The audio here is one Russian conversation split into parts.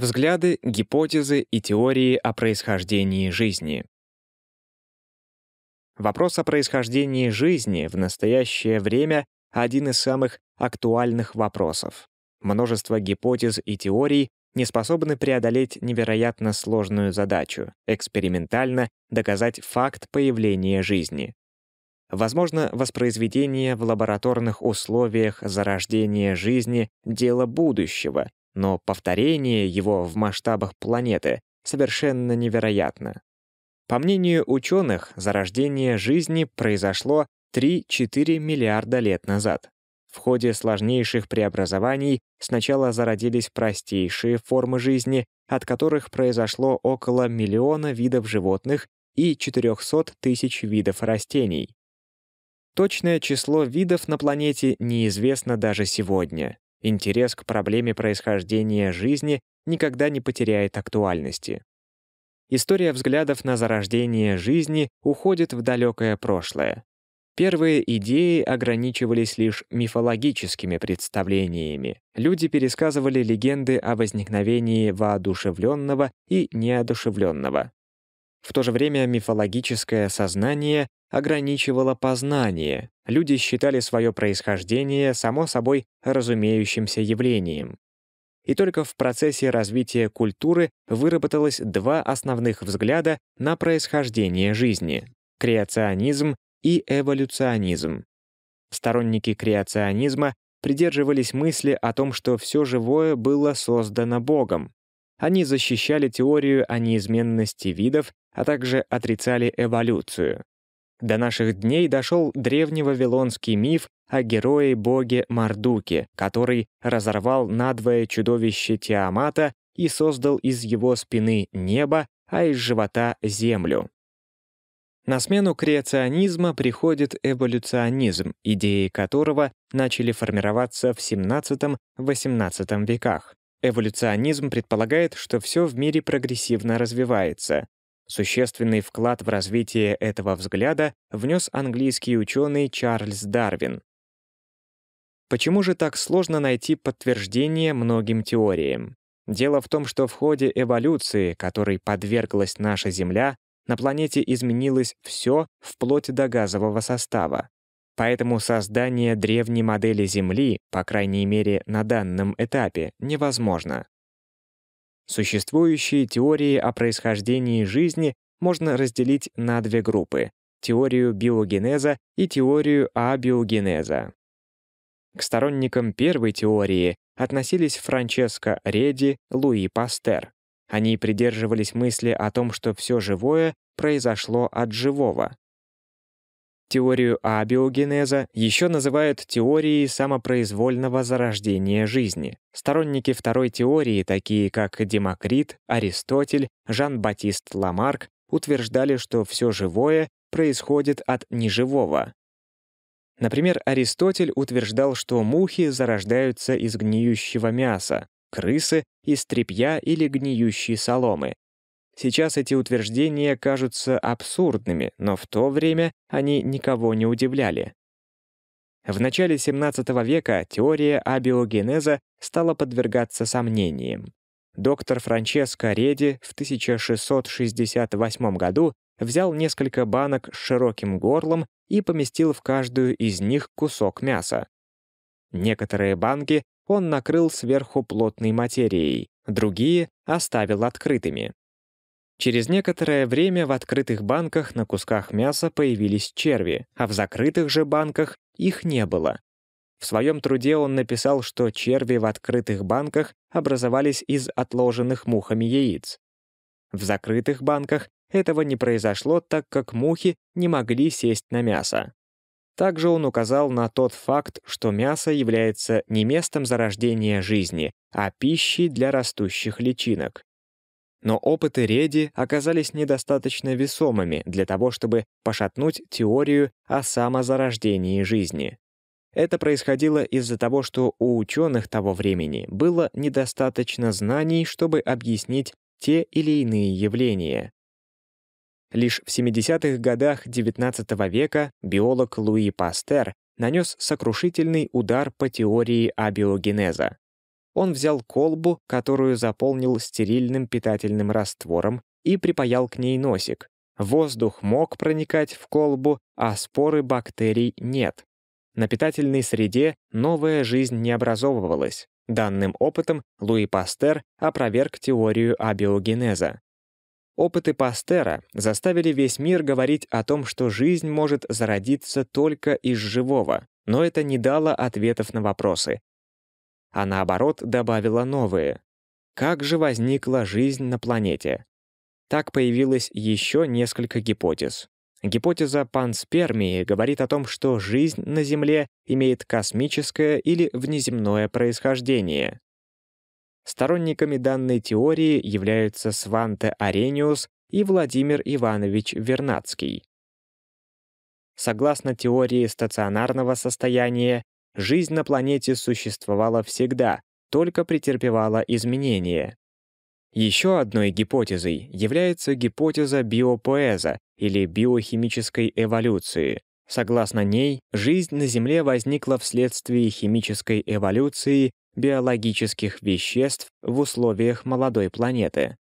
взгляды, гипотезы и теории о происхождении жизни. Вопрос о происхождении жизни в настоящее время один из самых актуальных вопросов. Множество гипотез и теорий не способны преодолеть невероятно сложную задачу — экспериментально доказать факт появления жизни. Возможно, воспроизведение в лабораторных условиях зарождения жизни — дело будущего, но повторение его в масштабах планеты совершенно невероятно. По мнению ученых, зарождение жизни произошло 3-4 миллиарда лет назад. В ходе сложнейших преобразований сначала зародились простейшие формы жизни, от которых произошло около миллиона видов животных и 400 тысяч видов растений. Точное число видов на планете неизвестно даже сегодня интерес к проблеме происхождения жизни никогда не потеряет актуальности. История взглядов на зарождение жизни уходит в далекое прошлое. Первые идеи ограничивались лишь мифологическими представлениями. Люди пересказывали легенды о возникновении воодушевленного и неодушевленного. В то же время мифологическое сознание ограничивало познание. Люди считали свое происхождение само собой разумеющимся явлением. И только в процессе развития культуры выработалось два основных взгляда на происхождение жизни — креационизм и эволюционизм. Сторонники креационизма придерживались мысли о том, что все живое было создано Богом. Они защищали теорию о неизменности видов, а также отрицали эволюцию. До наших дней дошел древневавилонский миф о герое-боге Мардуке, который разорвал надвое чудовище Тиамата и создал из его спины небо, а из живота — землю. На смену креационизма приходит эволюционизм, идеи которого начали формироваться в 17-18 веках. Эволюционизм предполагает, что все в мире прогрессивно развивается. Существенный вклад в развитие этого взгляда внес английский ученый Чарльз Дарвин. Почему же так сложно найти подтверждение многим теориям? Дело в том, что в ходе эволюции, которой подверглась наша Земля, на планете изменилось все, вплоть до газового состава. Поэтому создание древней модели Земли, по крайней мере на данном этапе, невозможно. Существующие теории о происхождении жизни можно разделить на две группы — теорию биогенеза и теорию абиогенеза. К сторонникам первой теории относились Франческо Реди, Луи Пастер. Они придерживались мысли о том, что все живое произошло от живого, Теорию абиогенеза еще называют теорией самопроизвольного зарождения жизни. Сторонники второй теории, такие как Демокрит, Аристотель, Жан-Батист Ламарк, утверждали, что все живое происходит от неживого. Например, Аристотель утверждал, что мухи зарождаются из гниющего мяса, крысы — из тряпья или гниющей соломы, Сейчас эти утверждения кажутся абсурдными, но в то время они никого не удивляли. В начале XVII века теория абиогенеза стала подвергаться сомнениям. Доктор Франческо Реди в 1668 году взял несколько банок с широким горлом и поместил в каждую из них кусок мяса. Некоторые банки он накрыл сверху плотной материей, другие оставил открытыми. Через некоторое время в открытых банках на кусках мяса появились черви, а в закрытых же банках их не было. В своем труде он написал, что черви в открытых банках образовались из отложенных мухами яиц. В закрытых банках этого не произошло, так как мухи не могли сесть на мясо. Также он указал на тот факт, что мясо является не местом зарождения жизни, а пищей для растущих личинок. Но опыты Реди оказались недостаточно весомыми для того, чтобы пошатнуть теорию о самозарождении жизни. Это происходило из-за того, что у ученых того времени было недостаточно знаний, чтобы объяснить те или иные явления. Лишь в 70-х годах XIX века биолог Луи Пастер нанес сокрушительный удар по теории абиогенеза. Он взял колбу, которую заполнил стерильным питательным раствором, и припаял к ней носик. Воздух мог проникать в колбу, а споры бактерий нет. На питательной среде новая жизнь не образовывалась. Данным опытом Луи Пастер опроверг теорию абиогенеза. Опыты Пастера заставили весь мир говорить о том, что жизнь может зародиться только из живого, но это не дало ответов на вопросы, а наоборот добавила новые. Как же возникла жизнь на планете? Так появилось еще несколько гипотез. Гипотеза панспермии говорит о том, что жизнь на Земле имеет космическое или внеземное происхождение. Сторонниками данной теории являются Сванте Арениус и Владимир Иванович Вернадский. Согласно теории стационарного состояния, Жизнь на планете существовала всегда, только претерпевала изменения. Еще одной гипотезой является гипотеза биопоэза или биохимической эволюции. Согласно ней, жизнь на Земле возникла вследствие химической эволюции биологических веществ в условиях молодой планеты.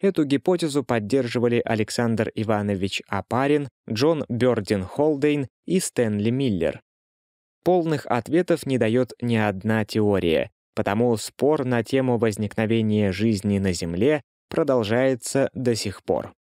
Эту гипотезу поддерживали Александр Иванович Апарин, Джон Бёрдин Холдейн и Стэнли Миллер полных ответов не дает ни одна теория, потому спор на тему возникновения жизни на Земле продолжается до сих пор.